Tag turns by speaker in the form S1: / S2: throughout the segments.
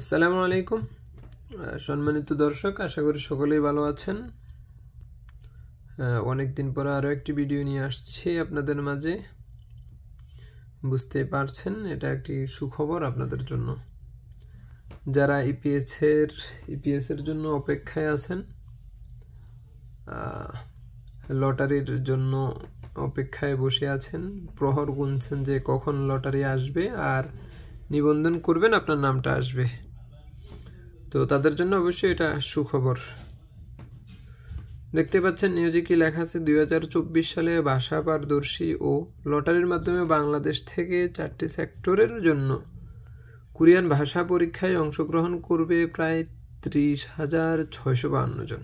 S1: আসসালামু আলাইকুম সম্মানিত দর্শক আশা করি সকলেই ভালো আছেন অনেকদিন পর আরও একটি ভিডিও নিয়ে আসছি আপনাদের মাঝে বুঝতে পারছেন এটা একটি সুখবর আপনাদের জন্য যারা ইপিএসের e ইপিএসের e জন্য অপেক্ষায় আছেন লটারির জন্য অপেক্ষায় বসে আছেন প্রহর গুনছেন যে কখন লটারি আসবে আর নিবন্ধন করবেন আপনার নামটা আসবে তো তাদের জন্য অবশ্যই এটা সুখবর দেখতে পাচ্ছেন নিউজে কি লেখা আছে দুই সালে ভাষা পারদর্শী ও লটারির মাধ্যমে বাংলাদেশ থেকে চারটি সেক্টরের জন্য কোরিয়ান ভাষা পরীক্ষায় অংশগ্রহণ করবে প্রায় ত্রিশ হাজার ছয়শো বাহান্ন জন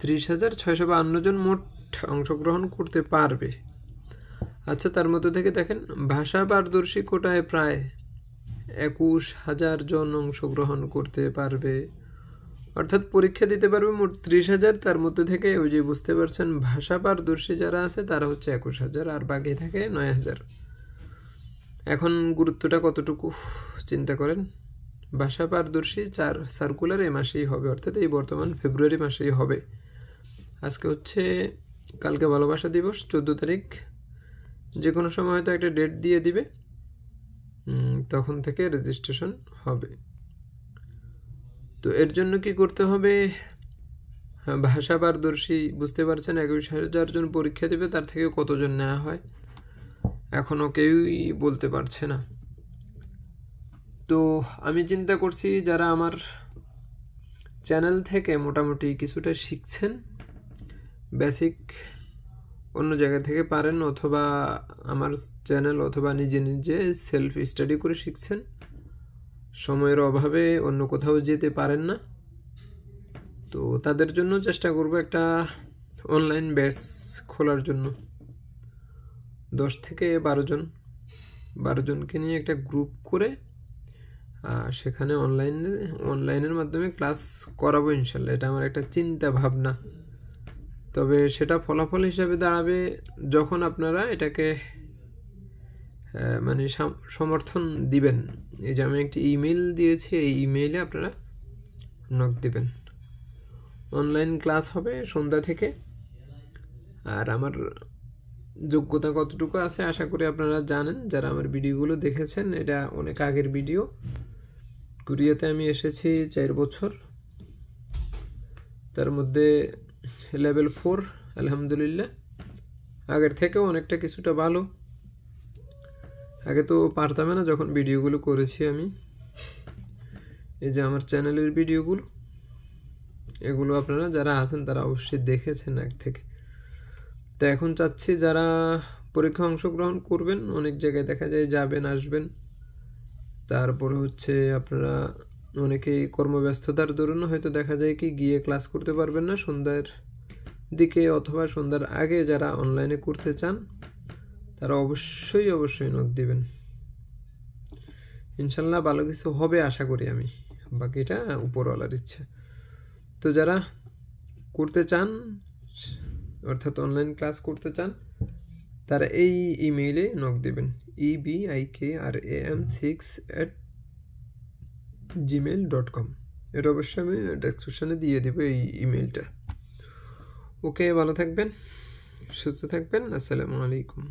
S1: ত্রিশ হাজার ছয়শো বাহান্ন জন মোট অংশগ্রহণ করতে পারবে আচ্ছা তার মধ্যে থেকে দেখেন ভাষা পারদর্শী কোটায় প্রায় একুশ হাজার জন অংশগ্রহণ করতে পারবে অর্থাৎ পরীক্ষা দিতে পারবে মোট ত্রিশ হাজার তার মধ্যে থেকে ওই যে বুঝতে পারছেন ভাষা পারদর্শী যারা আছে তারা হচ্ছে একুশ হাজার আর বাকি থাকে নয় হাজার এখন গুরুত্বটা কতটুকু চিন্তা করেন ভাষা পারদর্শী চার সার্কুলার এ মাসেই হবে অর্থাৎ এই বর্তমান ফেব্রুয়ারি মাসেই হবে আজকে হচ্ছে কালকে ভালোবাসা দিবস চোদ্দ তারিখ যে কোনো সময় হয়তো একটা ডেট দিয়ে দিবে তখন থেকে রেজিস্ট্রেশন হবে তো এর জন্য কি করতে হবে হ্যাঁ, ভাষা পারদর্শী বুঝতে পারছেন একুশ হাজার জন পরীক্ষা দেবে তার থেকে কতজন নেওয়া হয় এখনও কেউই বলতে পারছে না তো আমি চিন্তা করছি যারা আমার চ্যানেল থেকে মোটামুটি কিছুটা শিখছেন বেসিক অন্য জায়গা থেকে পারেন অথবা আমার চ্যানেল অথবা নিজে নিজে সেলফ স্টাডি করে শিখছেন সময়ের অভাবে অন্য কোথাও যেতে পারেন না তো তাদের জন্য চেষ্টা করব একটা অনলাইন ব্যাচ খোলার জন্য দশ থেকে বারো জন বারো জনকে নিয়ে একটা গ্রুপ করে সেখানে অনলাইনে অনলাইনের মাধ্যমে ক্লাস করাবো ইনশাল্লাহ এটা আমার একটা চিন্তা ভাবনা তবে সেটা ফলাফল হিসাবে দাঁড়াবে যখন আপনারা এটাকে মানে সমর্থন দিবেন এই যে আমি একটি ইমেল দিয়েছি এই ইমেইলে আপনারা নক দিবেন অনলাইন ক্লাস হবে সন্ধ্যা থেকে আর আমার যোগ্যতা কতটুকু আছে আশা করি আপনারা জানেন যারা আমার ভিডিওগুলো দেখেছেন এটা অনেক আগের ভিডিও কুরিয়াতে আমি এসেছি চার বছর তার মধ্যে লেভেল ফোর আলহামদুলিল্লাহ আগের থেকেও অনেকটা কিছুটা ভালো আগে তো পারতামে না যখন ভিডিওগুলো করেছি আমি এই যে আমার চ্যানেলের ভিডিওগুলো এগুলো আপনারা যারা আছেন তারা অবশ্যই দেখেছেন এক থেকে তো এখন চাচ্ছি যারা পরীক্ষা অংশগ্রহণ করবেন অনেক জায়গায় দেখা যায় যাবেন আসবেন তারপরে হচ্ছে আপনারা অনেকেই কর্মব্যস্ততার দরুন হয়তো দেখা যায় কি গিয়ে ক্লাস করতে পারবেন না সন্ধ্যার দিকে অথবা সন্ধ্যার আগে যারা অনলাইনে করতে চান তারা অবশ্যই অবশ্যই নখ দিবেন ইনশাল্লাহ ভালো কিছু হবে আশা করি আমি বাকিটা উপরওয়ালার ইচ্ছা তো যারা করতে চান অর্থাৎ অনলাইন ক্লাস করতে চান তারা এই ইমেইলে নখ দেবেন B I K R A M six at Gmail dot com এটা অবশ্যই আমি ডেসক্রিপশানে দিয়ে দেবো এই ইমেলটা ওকে ভালো থাকবেন সুস্থ থাকবেন আসসালামু আলাইকুম